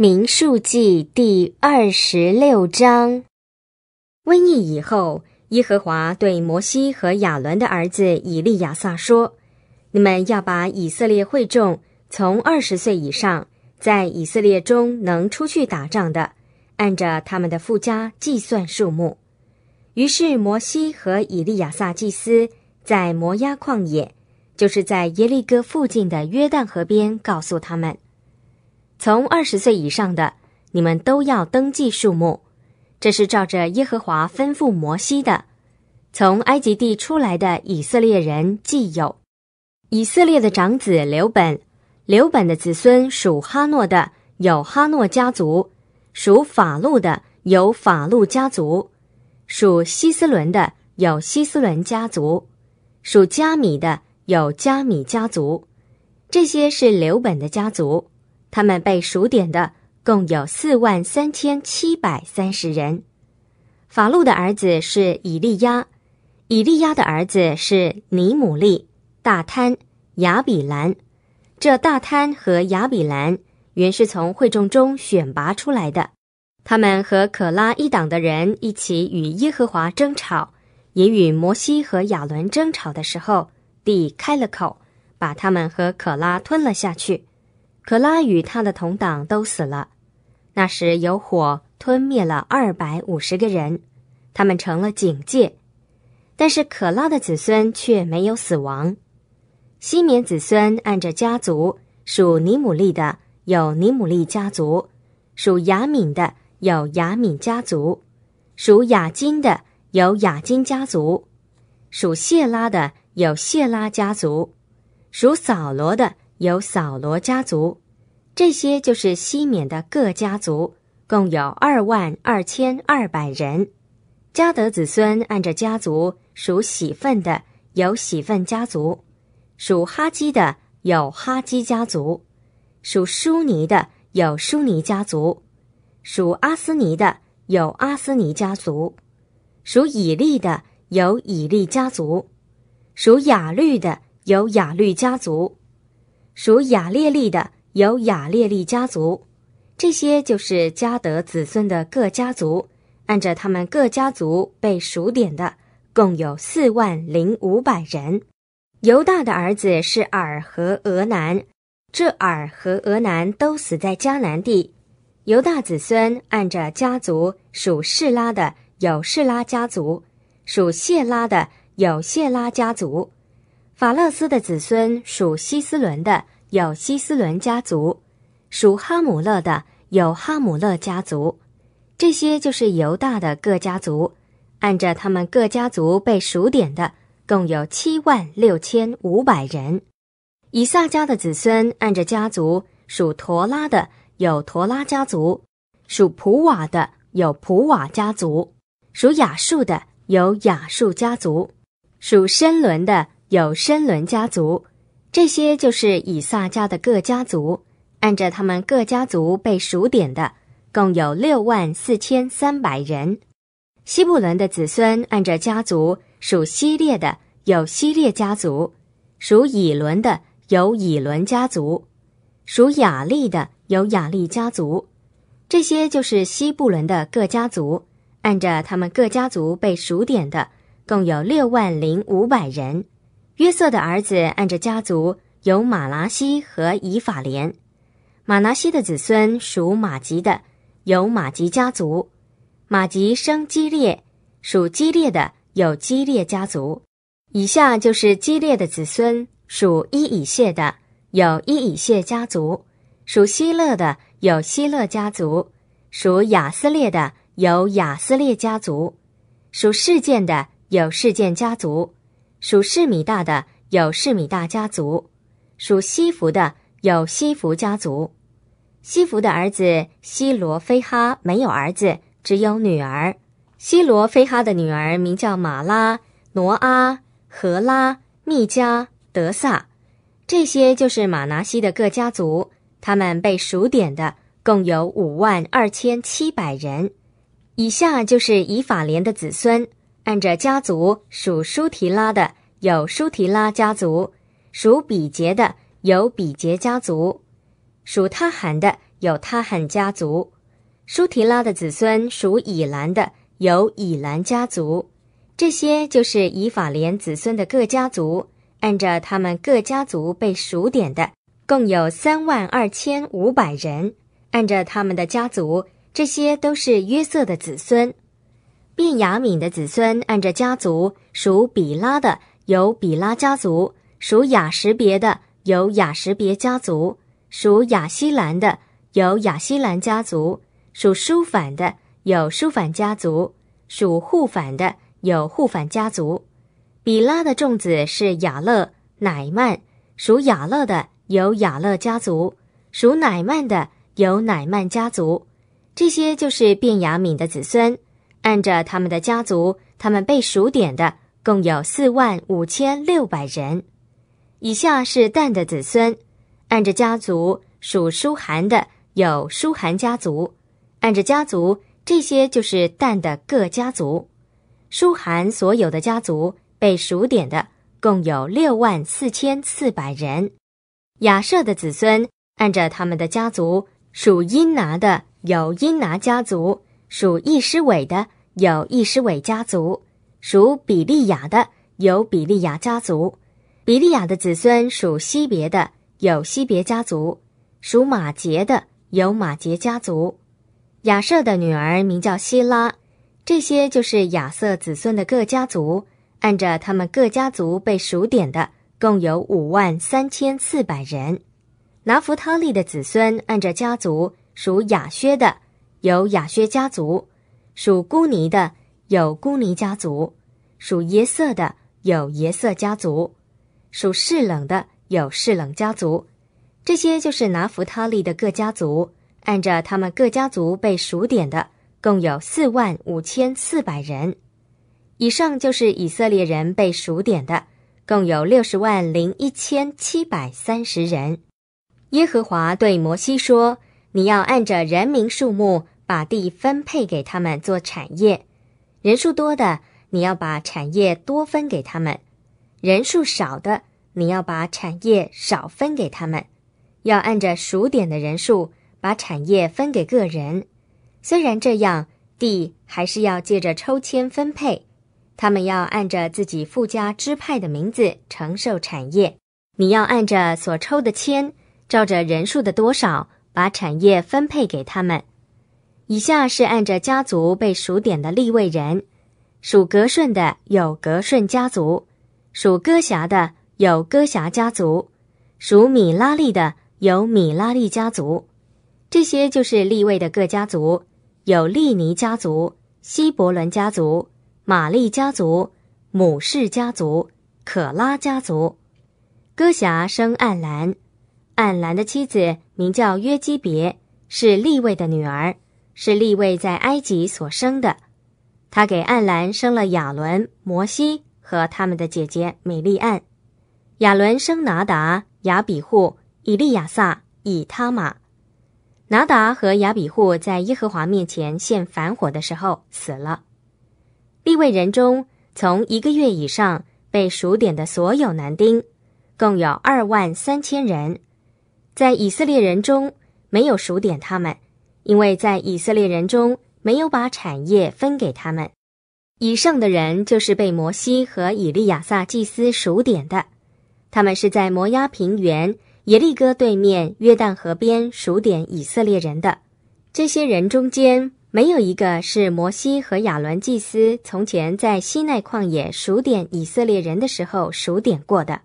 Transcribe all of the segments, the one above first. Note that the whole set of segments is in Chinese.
《民数记》第二十六章，瘟疫以后，耶和华对摩西和亚伦的儿子以利亚撒说：“你们要把以色列会众从二十岁以上，在以色列中能出去打仗的，按着他们的附加计算数目。”于是摩西和以利亚撒祭司在摩押旷野，就是在耶利哥附近的约旦河边，告诉他们。从二十岁以上的，你们都要登记数目。这是照着耶和华吩咐摩西的。从埃及地出来的以色列人既有以色列的长子刘本，刘本的子孙属哈诺的有哈诺家族，属法路的有法路家族，属希斯伦的有希斯伦家族，属加米的有加米家族。这些是刘本的家族。他们被数点的共有四万三千七百三十人。法路的儿子是以利亚，以利亚的儿子是尼姆利、大贪、雅比兰。这大贪和雅比兰原是从会众中选拔出来的。他们和可拉一党的人一起与耶和华争吵，也与摩西和亚伦争吵的时候，地开了口，把他们和可拉吞了下去。可拉与他的同党都死了，那时有火吞灭了二百五十个人，他们成了警戒，但是可拉的子孙却没有死亡。西缅子孙按着家族属尼姆利的有尼姆利家族，属亚敏的有亚敏家族，属雅金的有雅金家族，属谢拉的有谢拉家族，属扫罗的。有扫罗家族，这些就是西缅的各家族，共有二万二千二百人。加德子孙按着家族属喜份的有喜份家族，属哈基的有哈基家族，属舒尼的有舒尼家族，属阿斯尼的有阿斯尼家族，属以利的有以利家族，属雅律的有雅律家族。属雅列利的有雅列利家族，这些就是加德子孙的各家族，按着他们各家族被数点的，共有四万零五百人。犹大的儿子是尔和俄南，这尔和俄南都死在迦南地。犹大子孙按着家族属示拉的有示拉家族，属谢拉的有谢拉家族。法勒斯的子孙属希斯伦的有希斯伦家族，属哈姆勒的有哈姆勒家族，这些就是犹大的各家族。按着他们各家族被数点的，共有七万六千五百人。以撒家的子孙按着家族属陀拉的有陀拉家族，属普瓦的有普瓦家族，属雅述的有雅述家族，属申伦的。有申伦家族，这些就是以撒家的各家族。按着他们各家族被数点的，共有六万四千三百人。西布伦的子孙按着家族属希列的有希列家族，属以伦的有以伦家族，属雅利的有雅利家族。这些就是西布伦的各家族。按着他们各家族被数点的，共有六万零五百人。约瑟的儿子按着家族有马拿西和以法莲，马拿西的子孙属马吉的有马吉家族，马吉生基列，属基列的有基列家族，以下就是基列的子孙属伊以谢的有伊以谢家族，属希勒的有希勒家族，属亚斯列的有亚斯列家族，属事件的有事件家族。属示米大的有示米大家族，属西弗的有西弗家族，西弗的儿子西罗非哈没有儿子，只有女儿，西罗非哈的女儿名叫马拉、挪阿、荷拉、密加、德萨，这些就是马拿西的各家族，他们被数点的共有五万二千七百人，以下就是以法莲的子孙。按着家族属舒提拉的有舒提拉家族，属比杰的有比杰家族，属他罕的有他罕家族，舒提拉的子孙属以兰的有以兰家族。这些就是以法莲子孙的各家族，按照他们各家族被数点的，共有三万二千五百人。按照他们的家族，这些都是约瑟的子孙。便雅敏的子孙，按着家族属比拉的，有比拉家族；属雅什别的，有雅什别家族；属雅西兰的，有雅西兰家族；属舒反的，有舒反家族；属护反的，有护反家族。比拉的众子是雅乐、乃曼；属雅乐的有雅乐家族；属乃曼的有乃曼家族。这些就是便雅敏的子孙。按着他们的家族，他们被数点的共有四万五千六百人。以下是旦的子孙，按着家族属舒寒的有舒寒家族，按着家族这些就是旦的各家族。舒寒所有的家族被数点的共有六万四千四百人。亚舍的子孙按着他们的家族属因拿的有因拿家族。属易诗伟的有易诗伟家族，属比利亚的有比利亚家族，比利亚的子孙属西别的有西别家族，属马杰的有马杰家族。亚瑟的女儿名叫希拉，这些就是亚瑟子孙的各家族。按着他们各家族被数点的，共有五万三千四百人。拿福托利的子孙按着家族属亚薛的。有雅薛家族，属孤尼的有孤尼家族，属耶色的有耶色家族，属适冷的有适冷家族，这些就是拿弗他利的各家族。按照他们各家族被数点的，共有四万五千四百人。以上就是以色列人被数点的，共有六十万零一千七百三十人。耶和华对摩西说。你要按着人民数目把地分配给他们做产业，人数多的你要把产业多分给他们，人数少的你要把产业少分给他们。要按着数点的人数把产业分给个人。虽然这样，地还是要借着抽签分配，他们要按着自己附加支派的名字承受产业。你要按着所抽的签，照着人数的多少。把产业分配给他们。以下是按着家族被数点的立位人：属格顺的有格顺家族；属戈霞的有戈霞家族；属米拉利的有米拉利家族。这些就是立位的各家族：有利尼家族、希伯伦家族、玛丽家族、姆氏家族、可拉家族。戈侠生暗兰。暗兰的妻子名叫约基别，是利位的女儿，是利位在埃及所生的。他给暗兰生了亚伦、摩西和他们的姐姐美丽暗。亚伦生拿达、雅比户、以利亚撒、以他玛。拿达和雅比户在耶和华面前献反火的时候死了。立位人中，从一个月以上被数点的所有男丁，共有二万三千人。在以色列人中没有数点他们，因为在以色列人中没有把产业分给他们。以上的人就是被摩西和以利亚撒祭司数点的，他们是在摩押平原耶利哥对面约旦河边数点以色列人的。这些人中间没有一个是摩西和亚伦祭司从前在西奈旷野数点以色列人的时候数点过的。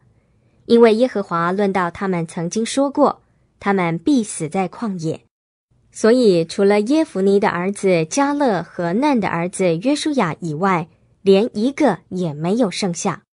因为耶和华论到他们曾经说过，他们必死在旷野，所以除了耶弗尼的儿子加勒和嫩的儿子约书亚以外，连一个也没有剩下。